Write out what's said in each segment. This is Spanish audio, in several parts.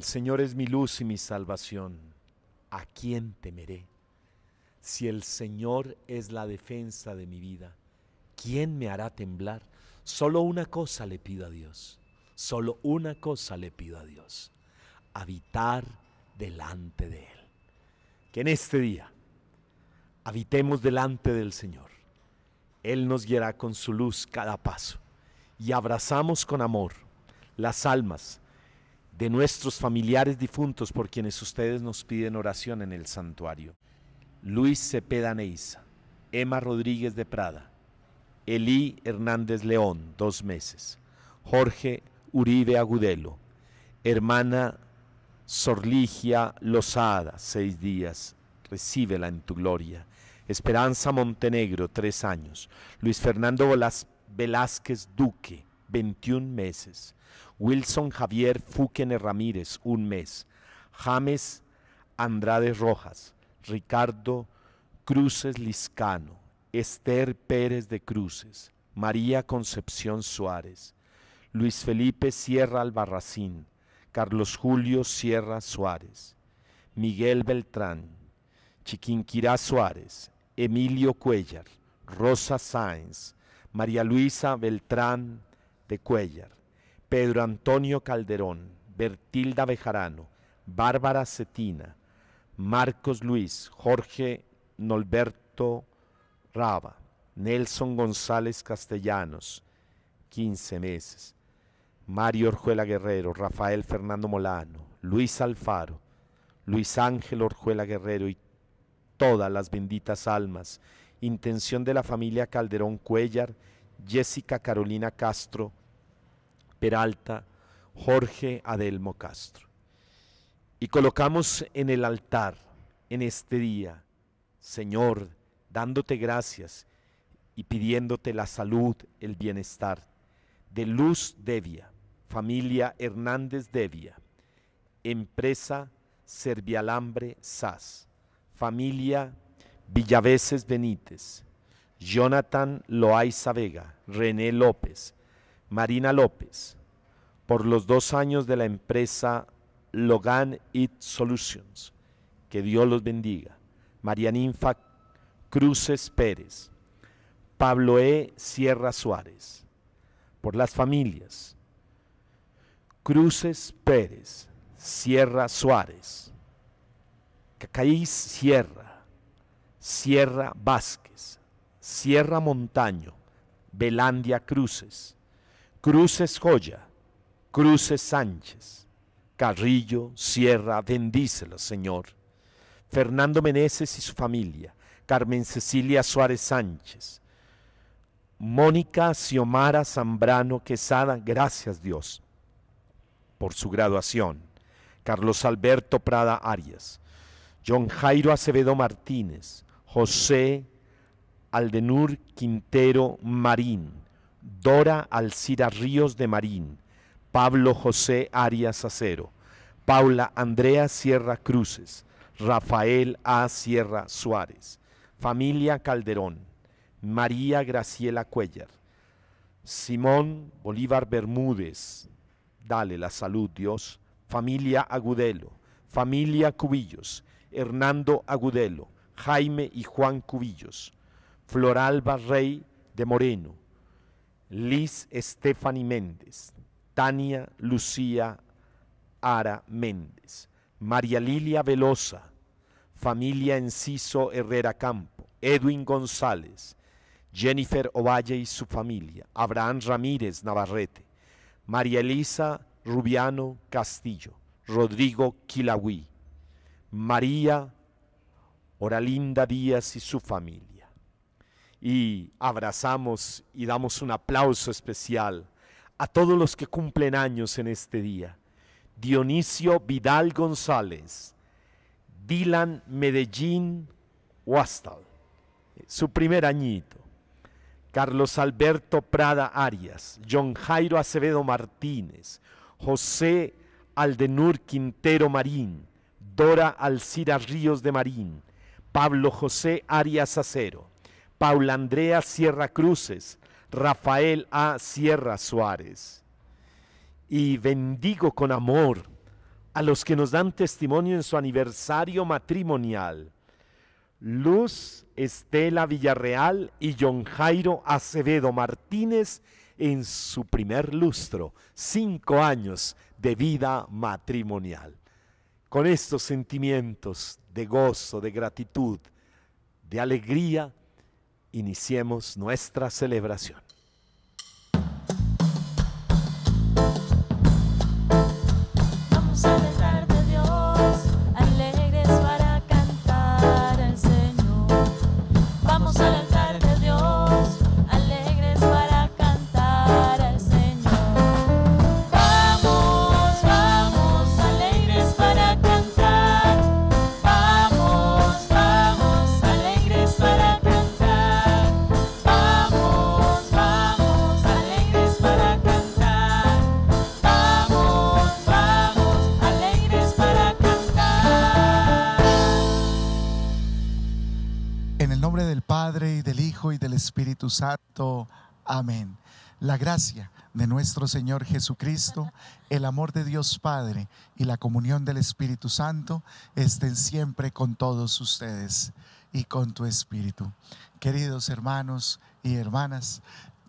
El Señor es mi luz y mi salvación. ¿A quién temeré? Si el Señor es la defensa de mi vida, ¿quién me hará temblar? Solo una cosa le pido a Dios. Solo una cosa le pido a Dios. Habitar delante de Él. Que en este día habitemos delante del Señor. Él nos guiará con su luz cada paso y abrazamos con amor las almas de nuestros familiares difuntos por quienes ustedes nos piden oración en el santuario. Luis Cepeda Neiza, Emma Rodríguez de Prada, Elí Hernández León, dos meses, Jorge Uribe Agudelo, hermana Sorligia Lozada, seis días, recíbela en tu gloria. Esperanza Montenegro, tres años, Luis Fernando Velázquez Duque, 21 meses. Wilson Javier Fúquene Ramírez, un mes. James Andrade Rojas, Ricardo Cruces Liscano, Esther Pérez de Cruces, María Concepción Suárez, Luis Felipe Sierra Albarracín, Carlos Julio Sierra Suárez, Miguel Beltrán, Chiquinquirá Suárez, Emilio Cuellar, Rosa Sáenz, María Luisa Beltrán de Pedro Antonio Calderón, Bertilda Bejarano, Bárbara Cetina, Marcos Luis, Jorge Norberto Raba, Nelson González Castellanos, 15 meses, Mario Orjuela Guerrero, Rafael Fernando Molano, Luis Alfaro, Luis Ángel Orjuela Guerrero y todas las benditas almas, intención de la familia Calderón Cuellar, Jessica Carolina Castro, Peralta, Jorge Adelmo Castro. Y colocamos en el altar, en este día, Señor, dándote gracias y pidiéndote la salud, el bienestar de Luz Devia, familia Hernández Devia, empresa Servialambre SAS, familia Villaveses Benítez, Jonathan Loaiza Vega, René López, Marina López por los dos años de la empresa Logan It Solutions. Que Dios los bendiga. María Ninfa Cruces Pérez. Pablo E. Sierra Suárez. Por las familias. Cruces Pérez. Sierra Suárez. Cacaís Sierra. Sierra Vázquez. Sierra Montaño. Belandia Cruces. Cruces Joya, Cruces Sánchez, Carrillo, Sierra, bendícela, Señor. Fernando Meneses y su familia, Carmen Cecilia Suárez Sánchez, Mónica Xiomara Zambrano Quesada, gracias Dios por su graduación. Carlos Alberto Prada Arias, John Jairo Acevedo Martínez, José Aldenur Quintero Marín, Dora Alcira Ríos de Marín, Pablo José Arias Acero, Paula Andrea Sierra Cruces, Rafael A. Sierra Suárez, familia Calderón, María Graciela Cuellar, Simón Bolívar Bermúdez, dale la salud Dios, familia Agudelo, familia Cubillos, Hernando Agudelo, Jaime y Juan Cubillos, Floralba Rey de Moreno, Liz Stephanie Méndez, Tania Lucía Ara Méndez, María Lilia Velosa, familia Enciso Herrera Campo, Edwin González, Jennifer Ovalle y su familia, Abraham Ramírez Navarrete, María Elisa Rubiano Castillo, Rodrigo Quilagüí, María Oralinda Díaz y su familia y abrazamos y damos un aplauso especial a todos los que cumplen años en este día. Dionisio Vidal González, Dylan Medellín Huastal, su primer añito, Carlos Alberto Prada Arias, John Jairo Acevedo Martínez, José Aldenur Quintero Marín, Dora Alcira Ríos de Marín, Pablo José Arias Acero, Paula Andrea Sierra Cruces, Rafael A. Sierra Suárez. Y bendigo con amor a los que nos dan testimonio en su aniversario matrimonial. Luz Estela Villarreal y John Jairo Acevedo Martínez en su primer lustro, cinco años de vida matrimonial. Con estos sentimientos de gozo, de gratitud, de alegría, iniciemos nuestra celebración. Santo. Amén. La gracia de nuestro Señor Jesucristo, el amor de Dios Padre y la comunión del Espíritu Santo estén siempre con todos ustedes y con tu Espíritu. Queridos hermanos y hermanas,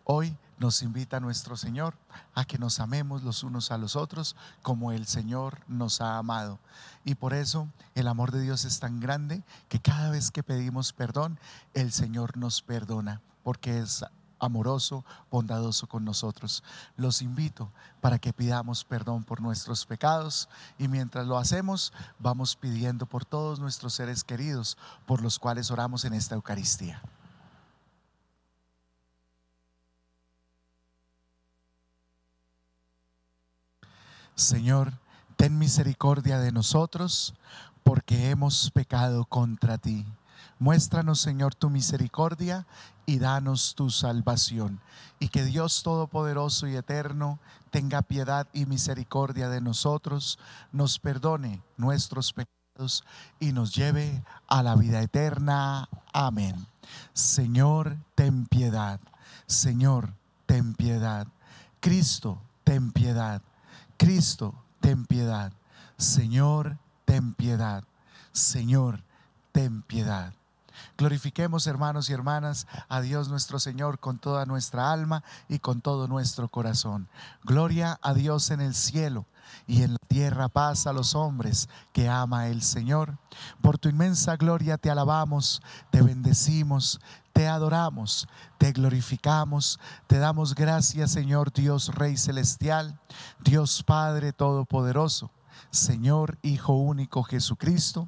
hoy nos invita nuestro Señor a que nos amemos los unos a los otros como el Señor nos ha amado. Y por eso el amor de Dios es tan grande que cada vez que pedimos perdón, el Señor nos perdona porque es amoroso, bondadoso con nosotros. Los invito para que pidamos perdón por nuestros pecados y mientras lo hacemos vamos pidiendo por todos nuestros seres queridos por los cuales oramos en esta Eucaristía. Señor, ten misericordia de nosotros porque hemos pecado contra ti. Muéstranos, Señor, tu misericordia y danos tu salvación. Y que Dios Todopoderoso y Eterno tenga piedad y misericordia de nosotros, nos perdone nuestros pecados y nos lleve a la vida eterna. Amén. Señor, ten piedad. Señor, ten piedad. Cristo, ten piedad. Cristo, ten piedad. Señor, ten piedad. Señor, ten piedad. Glorifiquemos, hermanos y hermanas, a Dios nuestro Señor con toda nuestra alma y con todo nuestro corazón. Gloria a Dios en el cielo y en la tierra paz a los hombres que ama el Señor. Por tu inmensa gloria te alabamos, te bendecimos, te adoramos, te glorificamos, te damos gracias Señor Dios Rey Celestial, Dios Padre Todopoderoso, Señor Hijo Único Jesucristo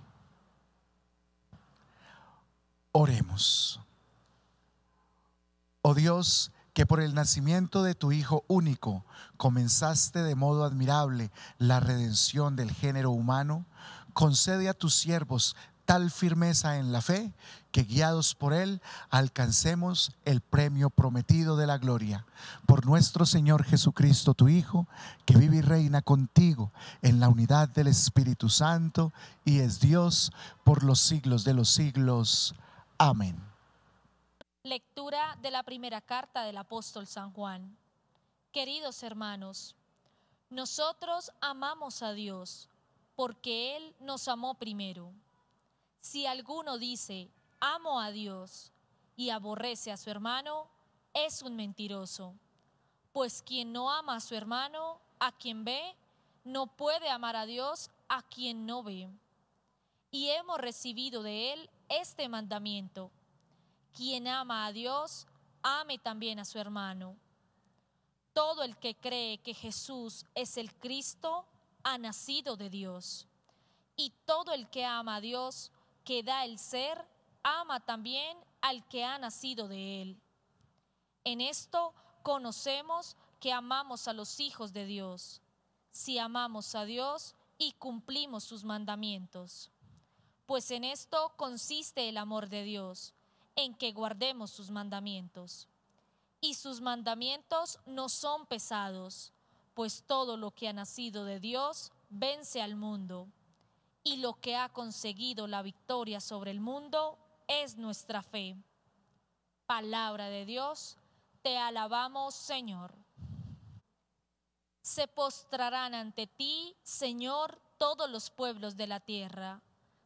Oremos. Oh Dios, que por el nacimiento de tu Hijo único comenzaste de modo admirable la redención del género humano, concede a tus siervos tal firmeza en la fe que guiados por Él alcancemos el premio prometido de la gloria. Por nuestro Señor Jesucristo, tu Hijo, que vive y reina contigo en la unidad del Espíritu Santo y es Dios por los siglos de los siglos. Amén. Lectura de la primera carta del apóstol San Juan. Queridos hermanos, nosotros amamos a Dios porque Él nos amó primero. Si alguno dice, amo a Dios y aborrece a su hermano, es un mentiroso. Pues quien no ama a su hermano, a quien ve, no puede amar a Dios a quien no ve. Y hemos recibido de Él este mandamiento. Quien ama a Dios, ame también a su hermano. Todo el que cree que Jesús es el Cristo ha nacido de Dios. Y todo el que ama a Dios, que da el ser, ama también al que ha nacido de Él. En esto conocemos que amamos a los hijos de Dios, si amamos a Dios y cumplimos sus mandamientos pues en esto consiste el amor de Dios, en que guardemos sus mandamientos. Y sus mandamientos no son pesados, pues todo lo que ha nacido de Dios vence al mundo, y lo que ha conseguido la victoria sobre el mundo es nuestra fe. Palabra de Dios, te alabamos Señor. Se postrarán ante ti, Señor, todos los pueblos de la tierra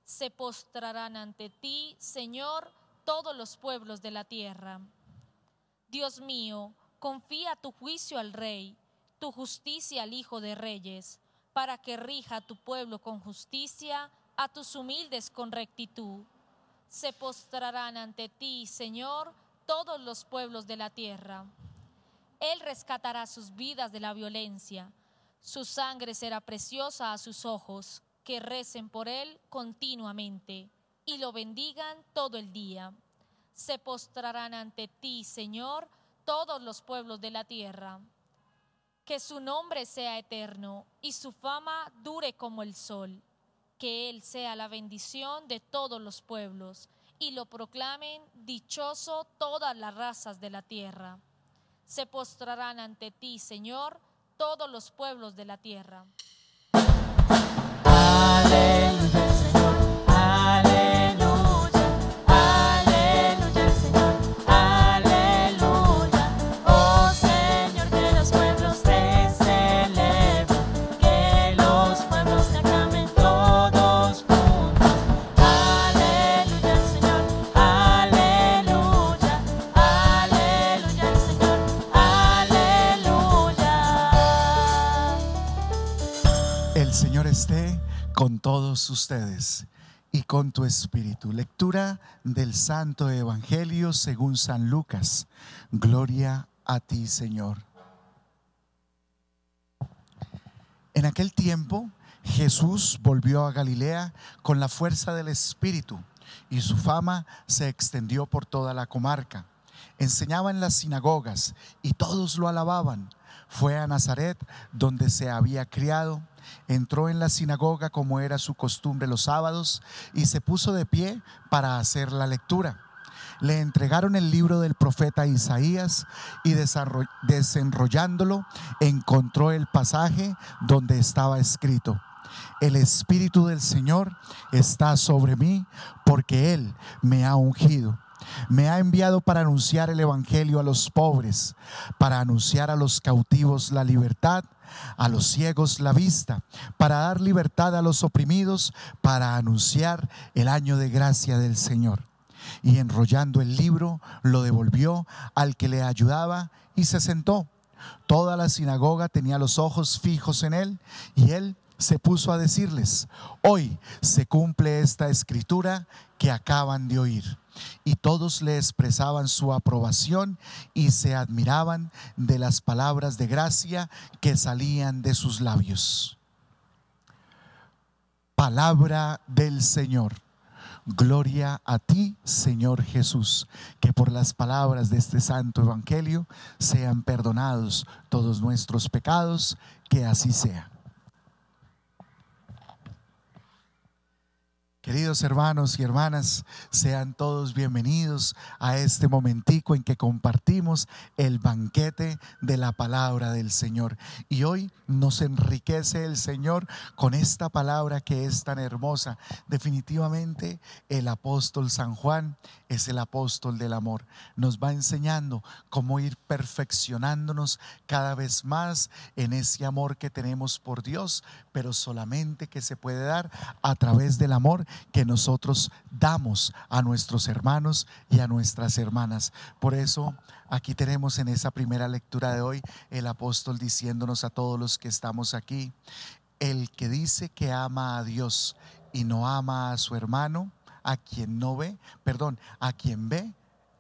se postrarán ante ti, Señor, todos los pueblos de la tierra. Dios mío, confía tu juicio al Rey, tu justicia al Hijo de Reyes, para que rija a tu pueblo con justicia, a tus humildes con rectitud. Se postrarán ante ti, Señor, todos los pueblos de la tierra. Él rescatará sus vidas de la violencia, su sangre será preciosa a sus ojos que recen por él continuamente y lo bendigan todo el día. Se postrarán ante ti, Señor, todos los pueblos de la tierra. Que su nombre sea eterno y su fama dure como el sol. Que Él sea la bendición de todos los pueblos y lo proclamen dichoso todas las razas de la tierra. Se postrarán ante ti, Señor, todos los pueblos de la tierra. say con todos ustedes y con tu espíritu. Lectura del Santo Evangelio según San Lucas. Gloria a ti, Señor. En aquel tiempo Jesús volvió a Galilea con la fuerza del Espíritu y su fama se extendió por toda la comarca. Enseñaba en las sinagogas y todos lo alababan. Fue a Nazaret donde se había criado entró en la sinagoga como era su costumbre los sábados y se puso de pie para hacer la lectura. Le entregaron el libro del profeta Isaías y desenrollándolo encontró el pasaje donde estaba escrito. El Espíritu del Señor está sobre mí porque Él me ha ungido. Me ha enviado para anunciar el Evangelio a los pobres, para anunciar a los cautivos la libertad a los ciegos la vista, para dar libertad a los oprimidos, para anunciar el año de gracia del Señor. Y enrollando el libro, lo devolvió al que le ayudaba y se sentó. Toda la sinagoga tenía los ojos fijos en él y él se puso a decirles, hoy se cumple esta escritura que acaban de oír. Y todos le expresaban su aprobación y se admiraban de las palabras de gracia que salían de sus labios. Palabra del Señor. Gloria a ti, Señor Jesús, que por las palabras de este santo evangelio sean perdonados todos nuestros pecados, que así sea. Queridos hermanos y hermanas, sean todos bienvenidos a este momentico en que compartimos el banquete de la palabra del Señor. Y hoy nos enriquece el Señor con esta palabra que es tan hermosa. Definitivamente el apóstol San Juan es el apóstol del amor. Nos va enseñando cómo ir perfeccionándonos cada vez más en ese amor que tenemos por Dios, pero solamente que se puede dar a través del amor que nosotros damos a nuestros hermanos y a nuestras hermanas. Por eso aquí tenemos en esa primera lectura de hoy el apóstol diciéndonos a todos los que estamos aquí, el que dice que ama a Dios y no ama a su hermano, a quien no ve, perdón, a quien ve,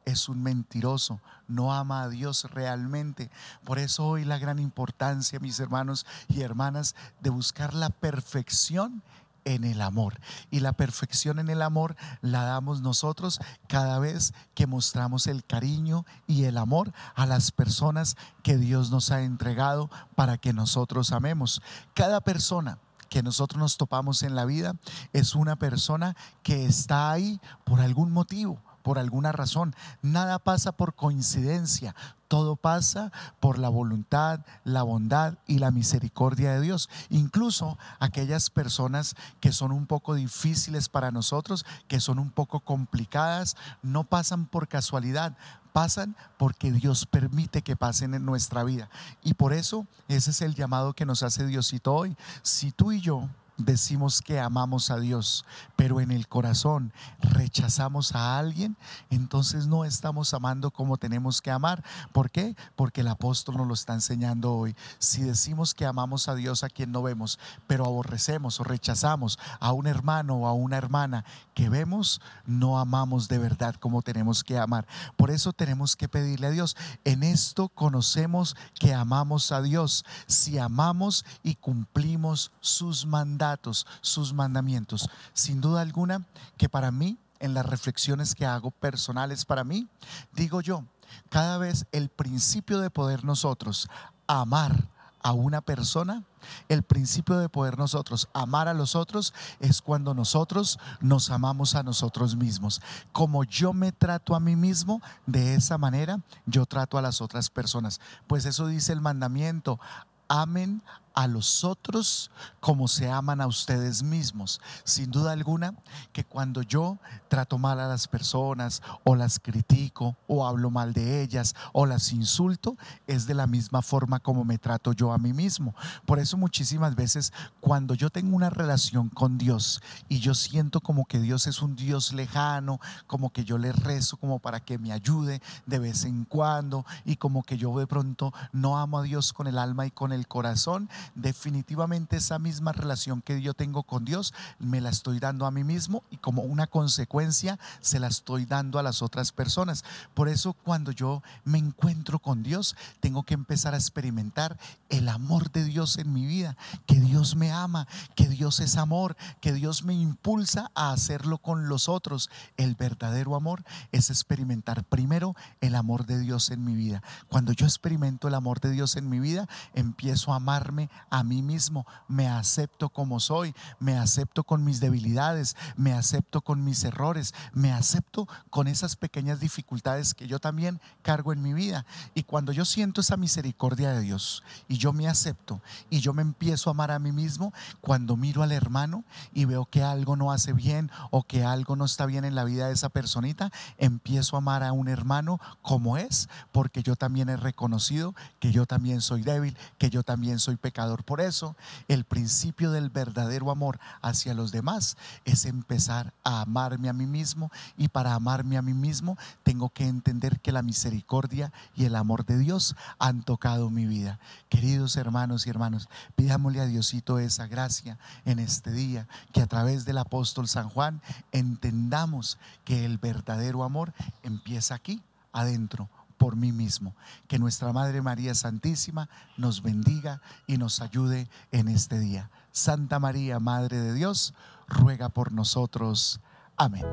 es un mentiroso, no ama a Dios realmente. Por eso hoy la gran importancia, mis hermanos y hermanas, de buscar la perfección en el amor. Y la perfección en el amor la damos nosotros cada vez que mostramos el cariño y el amor a las personas que Dios nos ha entregado para que nosotros amemos. Cada persona que nosotros nos topamos en la vida es una persona que está ahí por algún motivo por alguna razón. Nada pasa por coincidencia. Todo pasa por la voluntad, la bondad y la misericordia de Dios. Incluso aquellas personas que son un poco difíciles para nosotros, que son un poco complicadas, no pasan por casualidad, pasan porque Dios permite que pasen en nuestra vida. Y por eso ese es el llamado que nos hace Diosito hoy. Si tú y yo decimos que amamos a Dios, pero en el corazón rechazamos a alguien, entonces no estamos amando como tenemos que amar. ¿Por qué? Porque el apóstol nos lo está enseñando hoy. Si decimos que amamos a Dios a quien no vemos, pero aborrecemos o rechazamos a un hermano o a una hermana que vemos, no amamos de verdad como tenemos que amar. Por eso tenemos que pedirle a Dios, en esto conocemos que amamos a Dios, si amamos y cumplimos sus mandatos sus mandamientos. Sin duda alguna que para mí, en las reflexiones que hago personales para mí, digo yo, cada vez el principio de poder nosotros amar a una persona, el principio de poder nosotros amar a los otros es cuando nosotros nos amamos a nosotros mismos. Como yo me trato a mí mismo, de esa manera yo trato a las otras personas. Pues eso dice el mandamiento, amen a los otros como se aman a ustedes mismos. Sin duda alguna que cuando yo trato mal a las personas o las critico o hablo mal de ellas o las insulto, es de la misma forma como me trato yo a mí mismo. Por eso muchísimas veces cuando yo tengo una relación con Dios y yo siento como que Dios es un Dios lejano, como que yo le rezo como para que me ayude de vez en cuando y como que yo de pronto no amo a Dios con el alma y con el corazón, definitivamente esa misma relación que yo tengo con Dios me la estoy dando a mí mismo y como una consecuencia se la estoy dando a las otras personas. Por eso cuando yo me encuentro con Dios, tengo que empezar a experimentar el amor de Dios en mi vida, que Dios me ama, que Dios es amor, que Dios me impulsa a hacerlo con los otros. El verdadero amor es experimentar primero el amor de Dios en mi vida. Cuando yo experimento el amor de Dios en mi vida, empiezo a amarme a mí mismo, me acepto como soy, me acepto con mis debilidades, me acepto con mis errores, me acepto con esas pequeñas dificultades que yo también cargo en mi vida. Y cuando yo siento esa misericordia de Dios y yo me acepto y yo me empiezo a amar a mí mismo, cuando miro al hermano y veo que algo no hace bien o que algo no está bien en la vida de esa personita, empiezo a amar a un hermano como es, porque yo también he reconocido que yo también soy débil, que yo también soy pecador por eso el principio del verdadero amor hacia los demás es empezar a amarme a mí mismo y para amarme a mí mismo tengo que entender que la misericordia y el amor de Dios han tocado mi vida. Queridos hermanos y hermanas, pidámosle a Diosito esa gracia en este día, que a través del apóstol San Juan entendamos que el verdadero amor empieza aquí, adentro por mí mismo. Que nuestra Madre María Santísima nos bendiga y nos ayude en este día. Santa María, Madre de Dios, ruega por nosotros. Amén.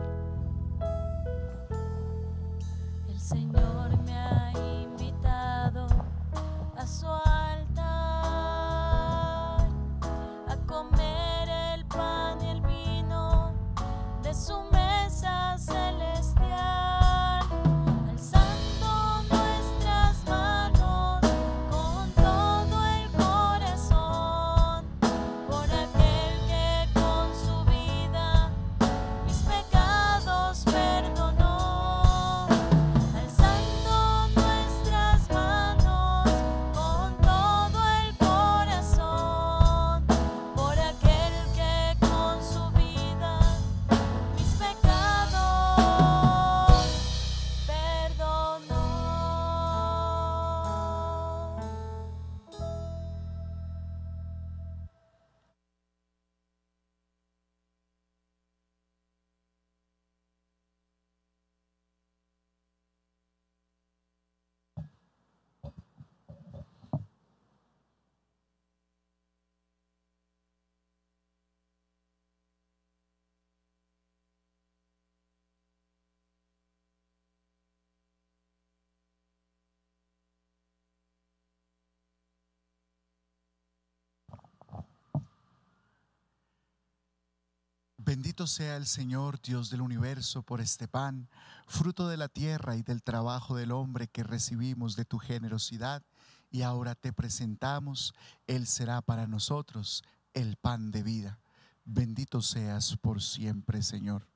Bendito sea el Señor, Dios del universo, por este pan, fruto de la tierra y del trabajo del hombre que recibimos de tu generosidad, y ahora te presentamos, Él será para nosotros el pan de vida. Bendito seas por siempre, Señor.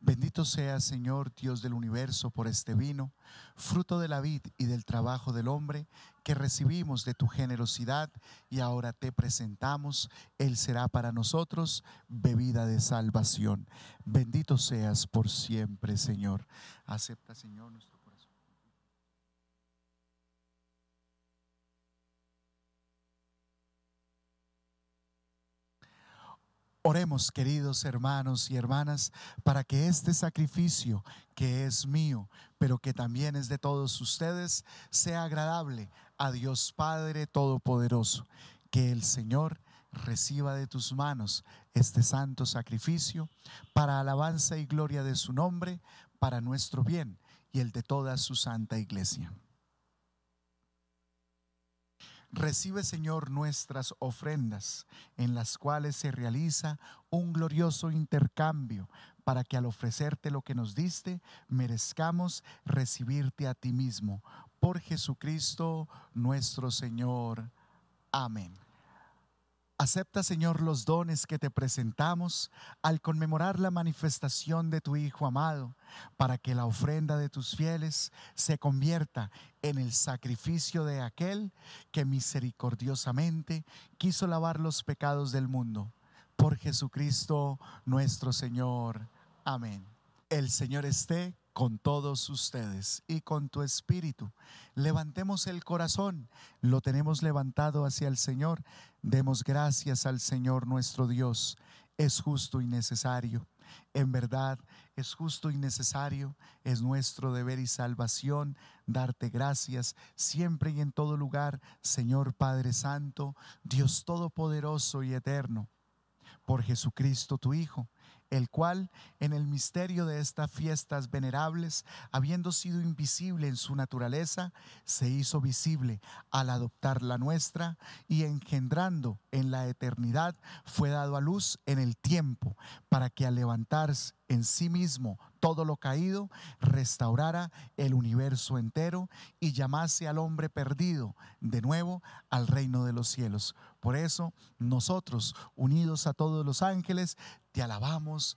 Bendito sea, Señor, Dios del universo, por este vino, fruto de la vid y del trabajo del hombre, que recibimos de tu generosidad y ahora te presentamos. Él será para nosotros bebida de salvación. Bendito seas por siempre, Señor. Acepta, Señor, nuestro. Oremos, queridos hermanos y hermanas, para que este sacrificio que es mío, pero que también es de todos ustedes, sea agradable a Dios Padre Todopoderoso. Que el Señor reciba de tus manos este santo sacrificio para alabanza y gloria de su nombre, para nuestro bien y el de toda su santa iglesia. Recibe, Señor, nuestras ofrendas, en las cuales se realiza un glorioso intercambio, para que al ofrecerte lo que nos diste, merezcamos recibirte a ti mismo. Por Jesucristo nuestro Señor. Amén. Acepta, Señor, los dones que te presentamos al conmemorar la manifestación de tu Hijo amado, para que la ofrenda de tus fieles se convierta en el sacrificio de aquel que misericordiosamente quiso lavar los pecados del mundo. Por Jesucristo nuestro Señor. Amén. El Señor esté con todos ustedes y con tu espíritu. Levantemos el corazón, lo tenemos levantado hacia el Señor. Demos gracias al Señor nuestro Dios. Es justo y necesario. En verdad, es justo y necesario, es nuestro deber y salvación darte gracias siempre y en todo lugar, Señor Padre Santo, Dios Todopoderoso y Eterno por Jesucristo tu Hijo, el cual, en el misterio de estas fiestas venerables, habiendo sido invisible en su naturaleza, se hizo visible al adoptar la nuestra y engendrando en la eternidad, fue dado a luz en el tiempo, para que al levantarse en sí mismo todo lo caído, restaurara el universo entero y llamase al hombre perdido de nuevo al reino de los cielos. Por eso nosotros, unidos a todos los ángeles, te alabamos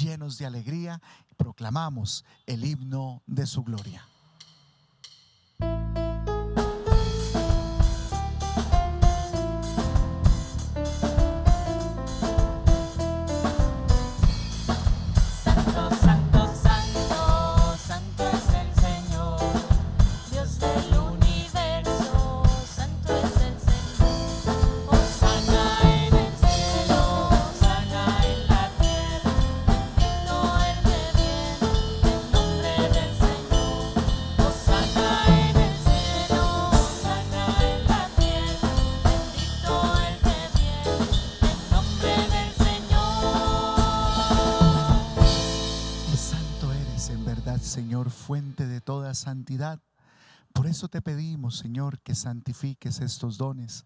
llenos de alegría, proclamamos el himno de su gloria. te pedimos, Señor, que santifiques estos dones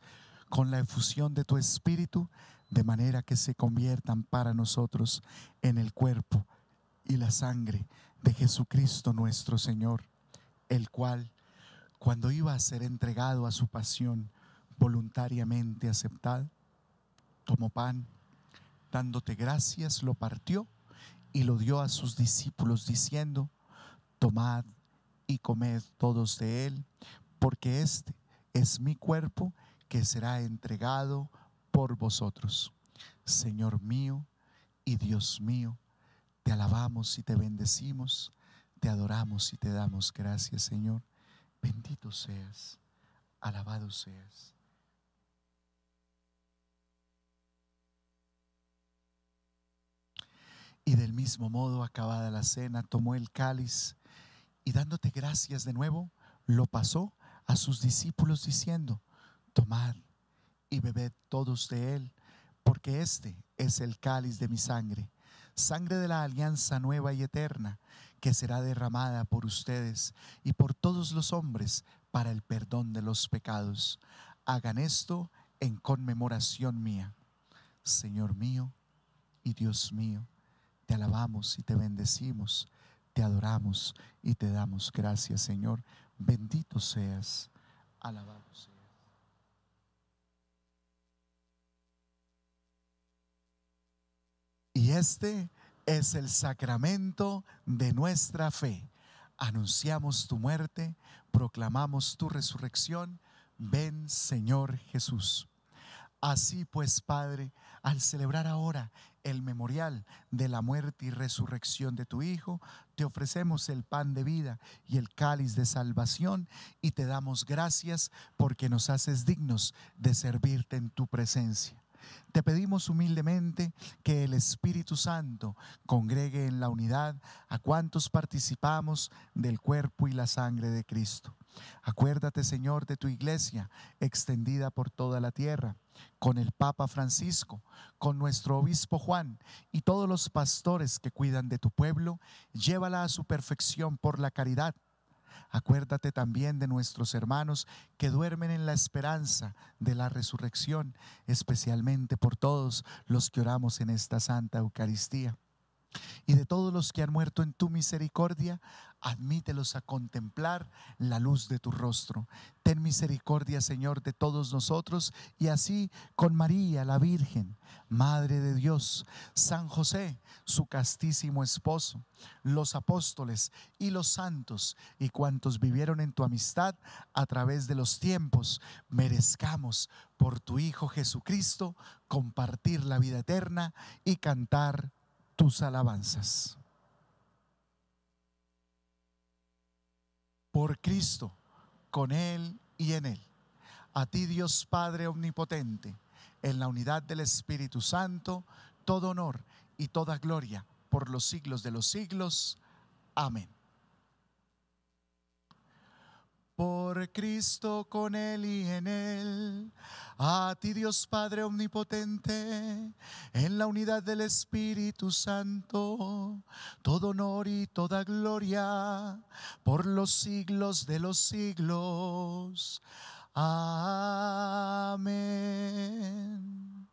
con la efusión de tu Espíritu, de manera que se conviertan para nosotros en el cuerpo y la sangre de Jesucristo nuestro Señor, el cual, cuando iba a ser entregado a su pasión voluntariamente aceptado tomó pan, dándote gracias, lo partió y lo dio a sus discípulos, diciendo, tomad y comed todos de él, porque este es mi cuerpo que será entregado por vosotros. Señor mío y Dios mío, te alabamos y te bendecimos, te adoramos y te damos gracias, Señor. Bendito seas, alabado seas. Y del mismo modo, acabada la cena, tomó el cáliz y dándote gracias de nuevo, lo pasó a sus discípulos diciendo, tomad y bebed todos de él, porque este es el cáliz de mi sangre, sangre de la alianza nueva y eterna, que será derramada por ustedes y por todos los hombres para el perdón de los pecados. Hagan esto en conmemoración mía. Señor mío y Dios mío, te alabamos y te bendecimos te adoramos y te damos gracias, Señor. Bendito seas, alabado seas. Y este es el sacramento de nuestra fe. Anunciamos tu muerte, proclamamos tu resurrección. Ven, Señor Jesús. Así pues, Padre, al celebrar ahora el memorial de la muerte y resurrección de tu Hijo, te ofrecemos el pan de vida y el cáliz de salvación y te damos gracias porque nos haces dignos de servirte en tu presencia. Te pedimos humildemente que el Espíritu Santo congregue en la unidad a cuantos participamos del cuerpo y la sangre de Cristo Acuérdate, Señor, de tu iglesia extendida por toda la tierra, con el Papa Francisco, con nuestro obispo Juan y todos los pastores que cuidan de tu pueblo, llévala a su perfección por la caridad. Acuérdate también de nuestros hermanos que duermen en la esperanza de la resurrección, especialmente por todos los que oramos en esta Santa Eucaristía. Y de todos los que han muerto en tu misericordia, admítelos a contemplar la luz de tu rostro. Ten misericordia, Señor, de todos nosotros y así con María, la Virgen, Madre de Dios, San José, su castísimo esposo, los apóstoles y los santos y cuantos vivieron en tu amistad a través de los tiempos, merezcamos por tu Hijo Jesucristo compartir la vida eterna y cantar tus alabanzas. por Cristo, con Él y en Él. A ti Dios Padre Omnipotente, en la unidad del Espíritu Santo, todo honor y toda gloria por los siglos de los siglos. Amén. Por Cristo, con Él y en Él, a ti Dios Padre Omnipotente, en la unidad del Espíritu Santo, todo honor y toda gloria por los siglos de los siglos. Amén.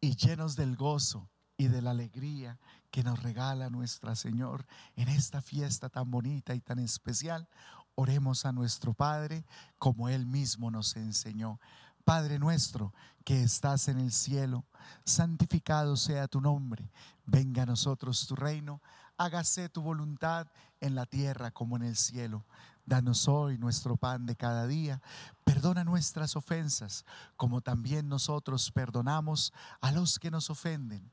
Y llenos del gozo y de la alegría que nos regala nuestra Señor en esta fiesta tan bonita y tan especial, oremos a nuestro Padre como Él mismo nos enseñó. Padre nuestro que estás en el cielo, santificado sea tu nombre, venga a nosotros tu reino, hágase tu voluntad en la tierra como en el cielo. Danos hoy nuestro pan de cada día, perdona nuestras ofensas como también nosotros perdonamos a los que nos ofenden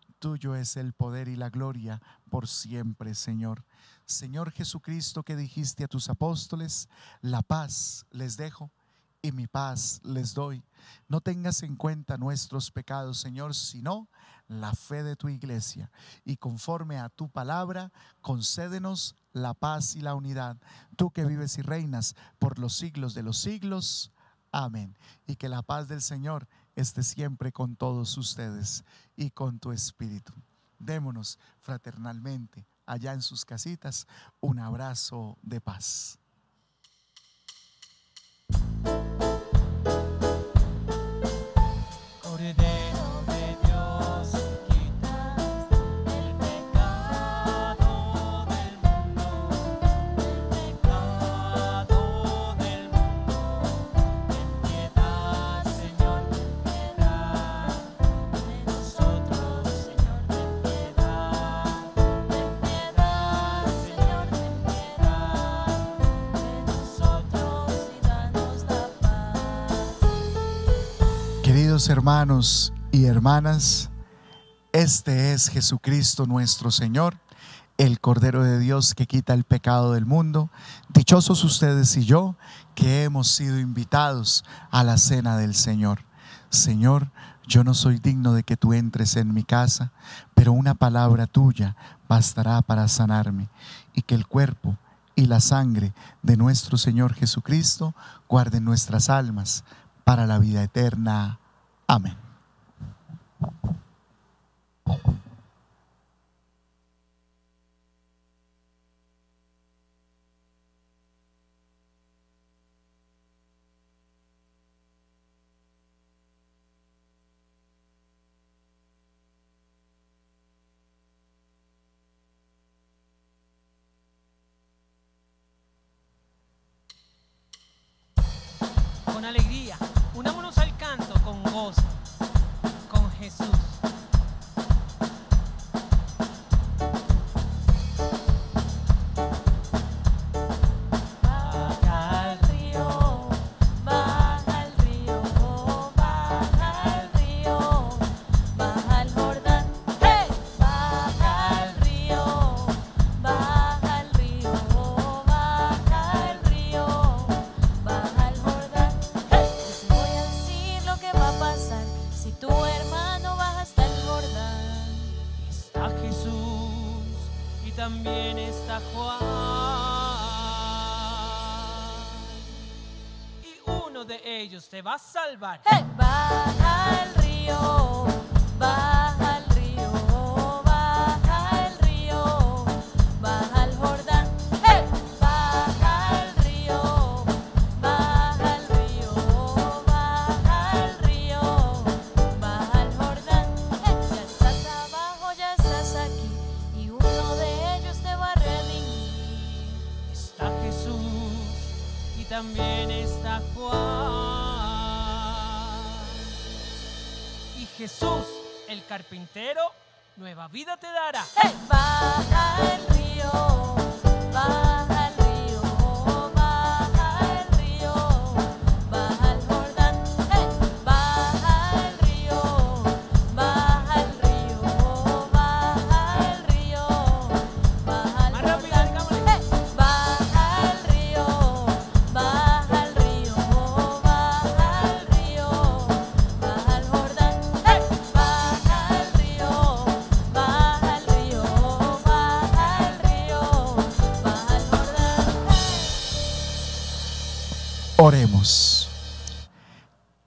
Tuyo es el poder y la gloria por siempre, Señor. Señor Jesucristo, que dijiste a tus apóstoles, la paz les dejo y mi paz les doy. No tengas en cuenta nuestros pecados, Señor, sino la fe de tu iglesia. Y conforme a tu palabra, concédenos la paz y la unidad. Tú que vives y reinas por los siglos de los siglos. Amén. Y que la paz del Señor esté siempre con todos ustedes y con tu espíritu. Démonos fraternalmente allá en sus casitas un abrazo de paz. hermanos y hermanas, este es Jesucristo nuestro Señor, el Cordero de Dios que quita el pecado del mundo. Dichosos ustedes y yo que hemos sido invitados a la cena del Señor. Señor, yo no soy digno de que tú entres en mi casa, pero una palabra tuya bastará para sanarme y que el cuerpo y la sangre de nuestro Señor Jesucristo guarden nuestras almas para la vida eterna. Amén. ellos te van a salvar. Hey, va al río. carpintero, nueva vida te dará.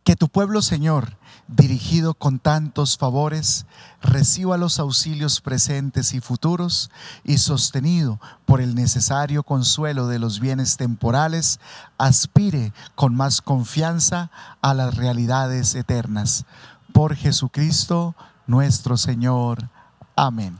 Que tu pueblo, Señor, dirigido con tantos favores, reciba los auxilios presentes y futuros y sostenido por el necesario consuelo de los bienes temporales, aspire con más confianza a las realidades eternas. Por Jesucristo nuestro Señor. Amén.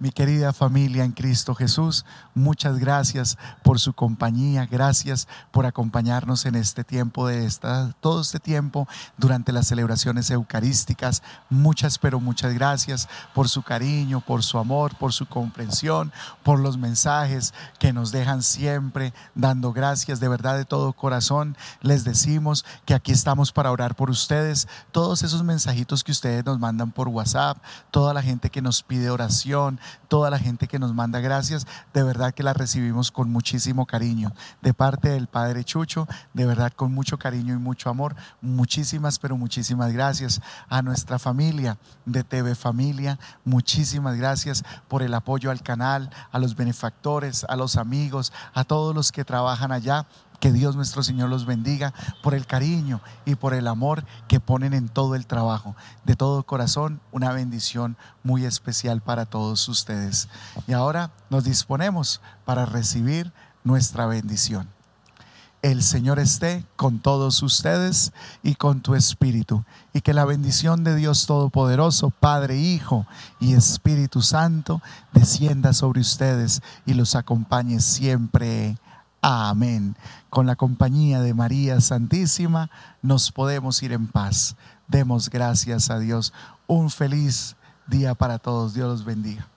Mi querida familia en Cristo Jesús, Muchas gracias por su compañía, gracias por acompañarnos en este tiempo de esta, todo este tiempo durante las celebraciones eucarísticas. Muchas, pero muchas gracias por su cariño, por su amor, por su comprensión, por los mensajes que nos dejan siempre dando gracias de verdad de todo corazón. Les decimos que aquí estamos para orar por ustedes. Todos esos mensajitos que ustedes nos mandan por WhatsApp, toda la gente que nos pide oración, toda la gente que nos manda gracias, de verdad que la recibimos con muchísimo cariño. De parte del Padre Chucho, de verdad con mucho cariño y mucho amor. Muchísimas, pero muchísimas gracias a nuestra familia de TV Familia. Muchísimas gracias por el apoyo al canal, a los benefactores, a los amigos, a todos los que trabajan allá que Dios nuestro Señor los bendiga por el cariño y por el amor que ponen en todo el trabajo. De todo corazón, una bendición muy especial para todos ustedes. Y ahora nos disponemos para recibir nuestra bendición. El Señor esté con todos ustedes y con tu espíritu. Y que la bendición de Dios Todopoderoso, Padre, Hijo y Espíritu Santo, descienda sobre ustedes y los acompañe siempre. Amén. Con la compañía de María Santísima nos podemos ir en paz. Demos gracias a Dios. Un feliz día para todos. Dios los bendiga.